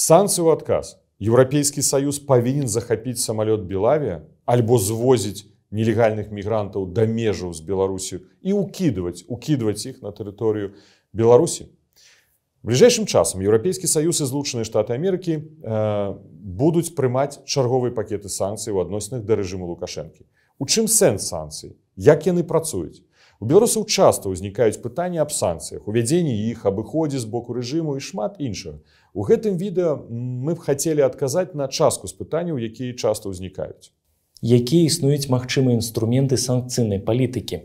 Санкцыі ў адказ. Еўрапейскі саюз павінен захапіць самалёт Белавія альбо звозіць нелегальных мігрантаў да межаў з Беларусію і ўкідваць укідваць іх на тэрыторыю Беларусі. Бліжэйшым часам еўрапейскі саюз і злучаныя штаты Амерыкі э, будуць прымаць чарговыя пакеты санкцый у адносінах да рэжыму лукашэнкі. У чым сэнс санкцыі, як яны працуюць? У беларусаў часта ўзнікаюць пытанні аб санкцыях, увядзенні іх абыходзе з боку рэжыму і шмат іншага. У гэтым відэа мы б хацелі адказаць на частку з пытанняў, якія часта ўзнікаюць. Якія існуюць магчымыя інструменты санкцыйнай палітыкі,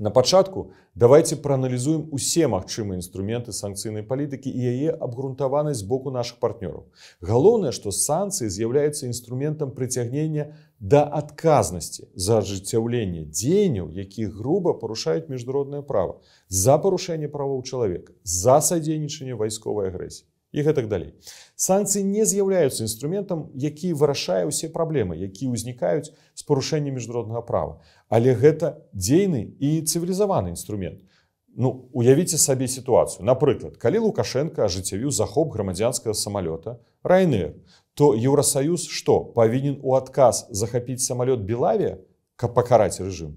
На пачатку давайте прааналізуем усе магчымыя інструменты санкцыйнай палітыкі і яе абгрунтаванасць боку наших партнёраў. Галоўнае, што санкцыі з'яўляюцца інструментам прыцягнення да адказнасці за ажыццяўленне дзеянняў, якіх груба парушаюць міжнароднае права, за парушэнне правоў чалавека, за садзейнічанне вайсковай агрэсіі і гэтак далей. Санкцыі не з'яўляюцца інструментам, які вырашае ўсе праблемы, якія ўзнікаюць з парушэння міжнароднага права. Але гэта дзейны і цывілізаваны інструмент. Ну уявіце сабе сітуацыю. Напрыклад, калі Лукашенко ажыццявіў захоп грамадзянскага самалёта Райнер, то Еўрасаюз што павінен у адказ захапіць самалёт Белаве, каб пакараць рэжым.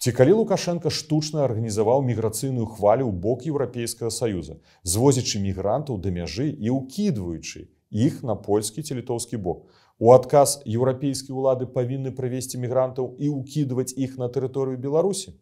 Ці калі Лукашенко штучна арганізаваў міграцыйную хвалю ў бок еўрапейскага саюза, звозячы мігрантаў да мяжы і ўкідваючы іх на польскі ці літоўскі бок. У адказ еўрапейскія ўлады павінны правесці мігрантаў і ўкідваць іх на тэрыторыю Беларусі.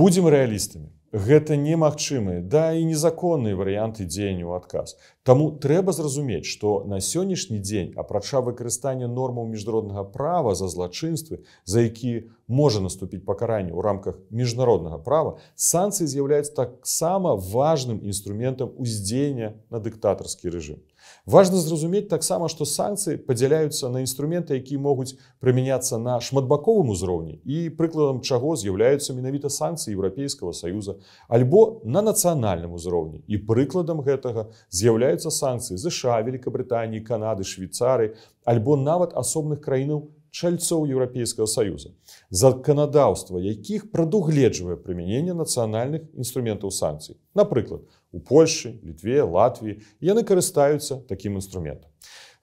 Будзем рэалістамі гэта немагчымы да і незаконныя варыянты дзеяння ў адказ Таму трэба зразумець што на сённяшні дзень апрача выкарыстання нормаў міжнароднага права за злачынствы за які можа наступіць пакаранне ў рамках міжнароднага права санкцыі з'яўляюцца таксама важным інструментам уздзеяння на дыктатарскі рэ режим Важна зразумець таксама, што санкцыі падзяляюцца на інструменты, якія могуць прымяняцца на шматбаковым узроўні і прыкладам чаго з'яўляюцца менавіта санкцыі Еўрапейскага саюза, альбо на нацыянальным узроўні. І прыкладам гэтага з'яўляюцца санкцыі ЗША, Вкабрытані, Канады, Швейцары, альбо нават асобных краінаў чальцоў еўрапейскага союза заканадаўства якіх прадугледжвае прымяненне нацыянальных інструментаў санкцый напрыклад у польльшы літве латвіі яны карыстаюцца такім інструментам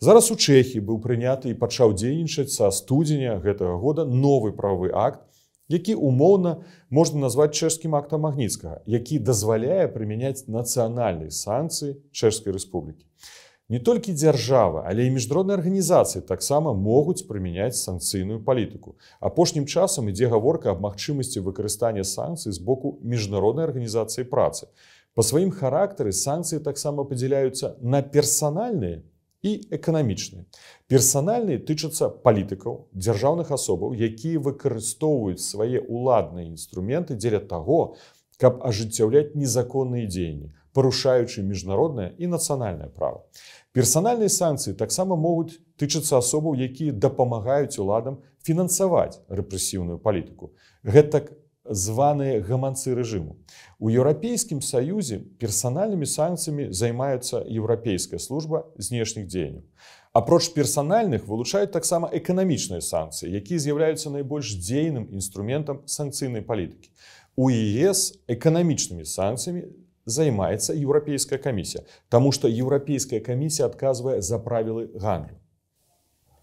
зараз у чэхіі быў прыняты і пачаў дзейнічаць са студзеня гэтага года новы правы акт які умоўна можна назваць чэшскім актам магніцкага які дазваляе прымяняць нацыянальныя санкцыі чэшскай рэспублікі у Не толькі дзяржава, але і міжнародныя арганізацыі таксама могуць прымяняць санкцыйную палітыку. Апошнім часам ідзе гаворка аб магчымасці выкарыстання санкцый з боку міжнароднай арганізацыі працы. Па сваім характары санкцыі таксама падзяляюцца на персанальныя і эканамічныя. Персанальныя тычацца палітыкаў, дзяржаўных асобаў, якія выкарыстоўваюць свае ўладныя інструменты дзеля таго, каб ажыццяўляць незаконныя дзеянні парушаючы міжнароднае і нацыянальнае права. Персанальныя санкцыі таксама могуць тычыцца асобаў, якія дапамагаюць уладам фінансаваць рэпрэсіўную палітыку. Гэтак званыя гаманцы рэжыму. У еўрапейскім саюзе персанальнымі санкцыямі займаюцца еўрапейская служба знешніх дзеянняў. Апроч персанальных вылучаюць таксама эканамічныя санкцыі, якія з'яўляюцца найбольш дзейным інструментам санкцыйнай палітыкі. У ЕС эканамічнымі санкцыямі займаецца еўрапейская камісія Таму што еўрапейская камісія адказвае за правілы гандлю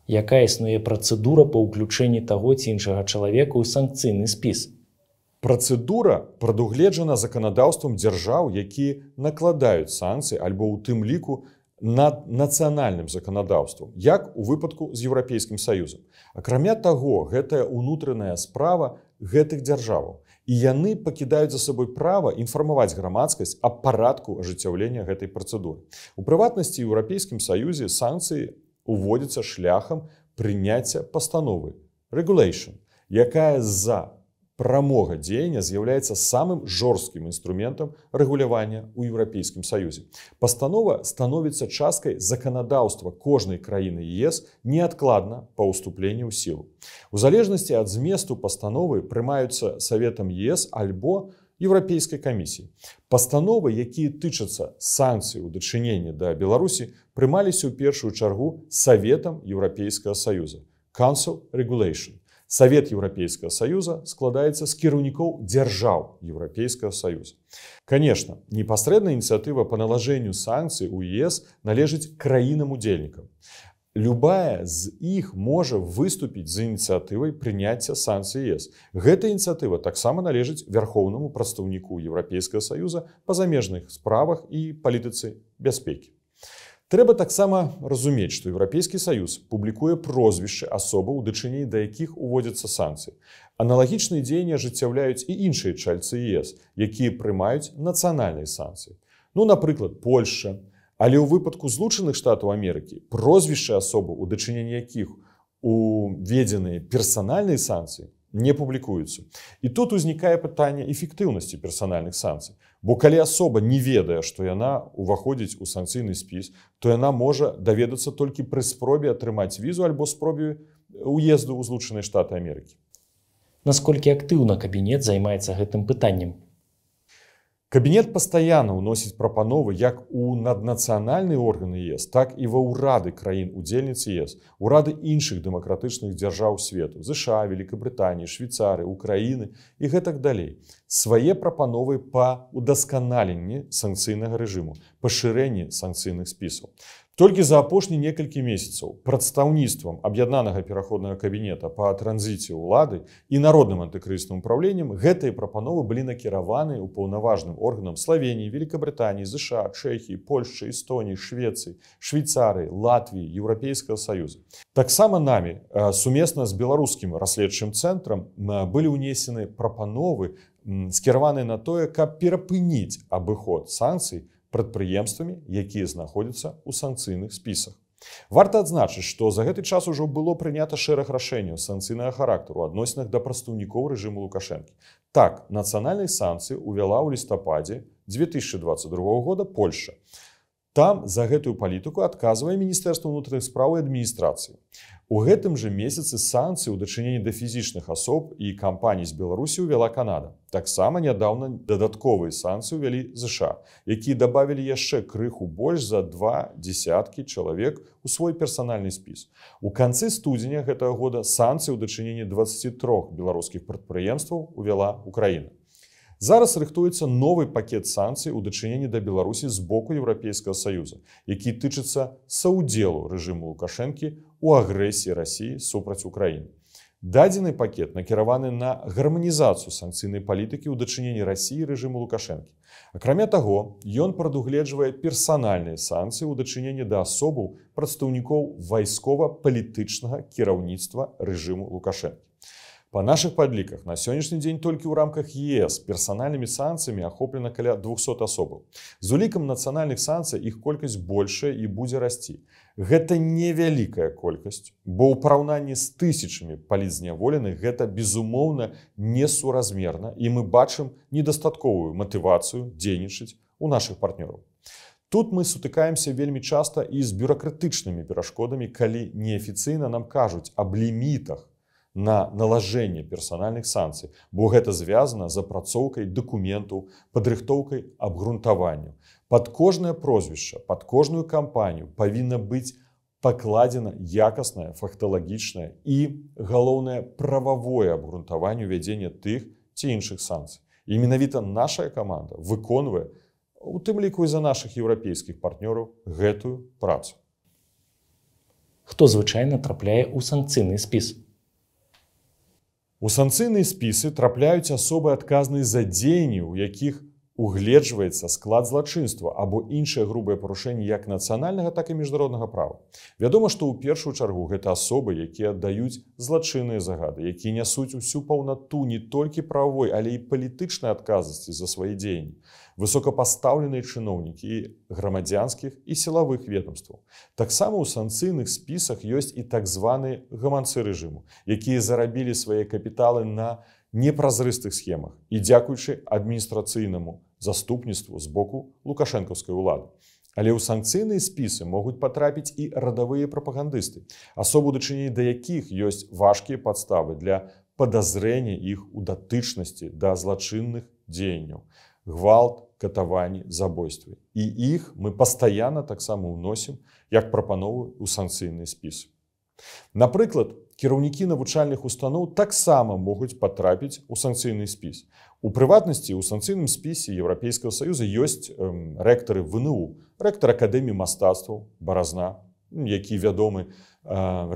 Якая існуе працэдура па ўключэнні таго ці іншага чалавека ў санкцыйны спіс Працэдура прадугледжана заканадаўствам дзяржаў які накладаюць санкцыі альбо ў тым ліку над нацыянальным заканадаўствам як у выпадку з еўрапейскім саюзам акрамя таго гэтая ўнутраная справа гэтых дзяржаваў і яны пакідаюць за сабой права інфармаваць грамадскасць аб парадку ажыццяўлення гэтай працэдуры. У прыватнасці еўрапейскім саюзе санкцыі уводзяцца шляхам прыняцця пастановы рэгулейшн, якая з-за прамога дзеяння з'яўляецца самым жорсткім інструментам рэгулявання ў еўрапейскім саюзе. Пастанова становіцца часткай заканадаўства кожнай краіны ЕС неадкладна па ўступленні ў сілу. У залежнасці ад зместу пастановы прымаюцца саветам ЕС альбо еўрапейскай камісіі. Пастановы, якія тычацца санкцыі ў дачыненні да Беларусі, прымаліся ў першую чаргу саветам еўрапейскага саюза. Council Regulation. Савет Еўрапейскага союза складаецца з кіраўнікоў дзяржаў Еўрапейскага союза. Канешна, непасрэдная ініцыятыва па налажэнню санкцый у ЕС належыць краінам удзельнікам. Любая з іх можа выступіць з ініцыятывай прыняцця санкцыі ЕС. Гэта ініцыятыва таксама належыць вярхоўнаму прадстаўніку Еўрапейскага союза па замежных справах і палітыцы бяспекі. Трэба таксама разумець, што Еўрапейскі саюз публікуе прозвішчы асобы ў дачыненні да якіх уводзяцца санкцыі. Аналагічныя дзеянні ажыццяўляюць і іншыя чальцы ЕС, якія прымаюць нацыянальныя санкцыі. Ну, напрыклад, Польша, Але ў выпадку злучаных штатаў Амерыкі прозвішчы асобы ў дачыненні якіх уведзеныя персанальныя санкцыі не публікуецца. І тут узнікае пытанне эфектыўнасці персанальных санкцый. Бо калі асоба не ведае, што яна ўваходзіць у санкцыйны спіс, то яна можа даведацца толькі пры спробе атрымаць візу альбо спробе э, уезду ў злучаныя штаты Амерыкі. Наколькі актыўна кабінет займаецца гэтым пытаннем, Кабінет пастаянна ўносіць прапановы як у наднацыянальны орган ЕС, так і ва ўрады краін удзельніц ЕС, урады іншых дэмакратычных дзяржаў свету, ЗША, Вкабрытаніі, Швейцары, Украіны і гэтак далей. Свае прапановы па удасканаленні санкцыйнага рэжыму, пашырэнні санкцыйных спісаў. Толькі за апошні некалькі месяцаў прадстаўніцтвам аб'яднанага пераходнага кабінета па транзіце ўлады і народным антыкрысным управленнем гэтыя прапановы былі накіраваны ў паўнаважным органам Славеніі, Великабрытаніі, ЗША, Чэхі, Польшчы, Эстоніі, Швецыі, Швейцарыі, Латвіі, Еўрапейскага саюза. Таксама намі э, сумесна з беларускім расследчым цэнтрам э, былі ўнесены прапановы скіраваны на тое, каб перапыніць абыход санкцый, прадпрыемствамі, якія знаходзяцца ў санкцыйных спісах. Варта адзначыць, што за гэты час ужо было прынята шэраг рашэнняў санкцыйнага характару адносінах да прадстаўнікоў рэжыму лукашэнкі. Так, нацыянальнай санкцыі ўвяла ў лістападзе 2022 года Польша там за гэтую палітыку адказвае міністэрства ўнутраных справы адміністрацыі у гэтым жа месяцы санкцыі ў дачыненні да фізічных асоб і кампаній з беларусі ўвяла канада таксама нядаўна дадатковыя санкцыі ўвялі ЗША якія дабавілі яшчэ крыху больш за два десяткі чалавек у свой персанальны спіс у канцы студзеня гэтага года санкцыі ў дачыненні 23 беларускіх прадпрыемстваў увяла украіна у Зараз рыхтуецца новы пакет санкцый у дачыненні да Беларусі з боку еўрапейскага саюза, які тычыцца саўдзелу рэжыму Лукашэнкі ў агрэсіі рассіі супраць Україніны. Дадзены пакет накіраваны на гарманізацыю санкцыйнай палітыкі ў дачыненні рассіі рэжыму Лукашэнкі. Акрамя таго, ён прадугледжвае персанальныя санкцыі ў дачыненні да асобаў прадстаўнікоў вайскова-палітычнага кіраўніцтва рэжыму Лукашэнкі. Па нашых падліках на сённяшні дзень толькі ў рамках ЕС персанальнымі санкцыямі ахоплена каля 200 асобаў. З улікам нацыянальных санкцый іх колькасць большая і будзе расці. Гэта невялікая колькасць, бо ў параўнанні з тысячамі палізняволеных гэта, безумоўна, несуразмерна і мы бачым недастатковую матывацыю дзейнічаць у нашых партнёраў. Тут мы сутыкаемся вельмі часта і з бюракратычнымі перашкодамі, калі неафіцыйна нам кажуць аб лімітах на налажэнне персанальных санкцый, бо гэта звязана з апрацоўкай дакументаў, падрыхтоўкай абгрунтаванню. Пад кожнае прозвішча, пад кожную кампанію павінна быць пакладзена якаснае, фахталагічнае і галоўнае прававое абгрунтаванне вядзення тых ці іншых санкцый. І менавіта нашая каманда выконвае, у тым ліку і за нашых еўрапейскіх партнёраў гэтую працу. Хто звычайна трапляе ў санкцыйны спіс? У санкцыйныя спісы трапляюць асобы адказнай за дзеянні, у якіх угледжваецца склад злачынства або іншыя грубыя парушэнні як нацыянальнага, так і міжнароднага права. Вядома, што ў першую чаргу гэта асобы, якія аддаюць злачынныя загады, якія нясуць усю паўнату не толькі правой, але і палітычнай адказнасці за свае дзеянні, высокапастаўленыя чыноўнікі грамадзянскіх і сілавых ведомстваў. Таксама ў санкцыйных спісах ёсць і так званыя гаманцы рэжыму, якія зарабілі свае капіталы на непразрыстых схемах і дзякуючы адміністрацыйнаму, заступніцтву з боку лукашэнкаўскай улады. Але ў санкцыйныя спісы могуць патрапіць і радавыя прапагандысты, асобу дачыней да якіх ёсць важкія падставы для падазрэння іх у датычнасці да злачынных дзеянняў. Гвалт, катаванні, забойствы. І іх мы пастаянна таксама ўносім як прапановы ў санкцыйны спісы. Напрыклад, кіраўнікі навучальных устаноў таксама могуць патрапіць у санкцыйны спіс. У прыватнасці у санкцыйным спісе еўрапейскага саюза ёсць эм, рэктары вНУ рэктар акадэміі мастацтваў баразна які вядомы э,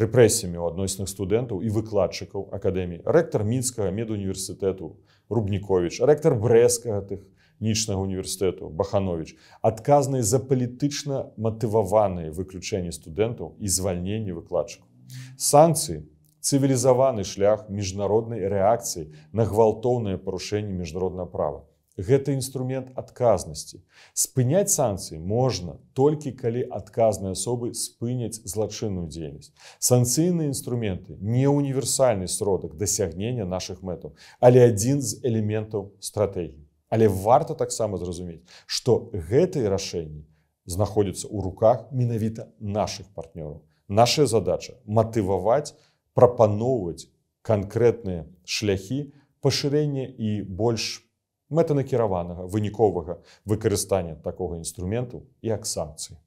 рэпрэсіямі ў адносных студэнтаў і выкладчыкаў акадэміі рэктар мінскага медуніверсітэту рубніковіч рэктар брэскага тэхнічнага універсітэту баханович адказныя за палітычна матываваныя выключэнні студэнтаў і звальненні выкладчыкаў Санкции – цивилизованный шлях международной реакции на гвалтовное порушение международного права. Это инструмент отказности. Спынять санкции можно только, когда отказные особы спынять злочинную деятельность. Санкционные инструменты – не универсальный сродок досягнения наших метов, а один из элементов стратегии. Але варто так само зразуметь, что это решение находится у руках миновито наших партнеров. Наша задача мотываваць, прапаноўваць канкрэтныя шляхі пашырэння і больш мэтанакіраванага выніковага выкарыстання такога інструменту як санкцыі.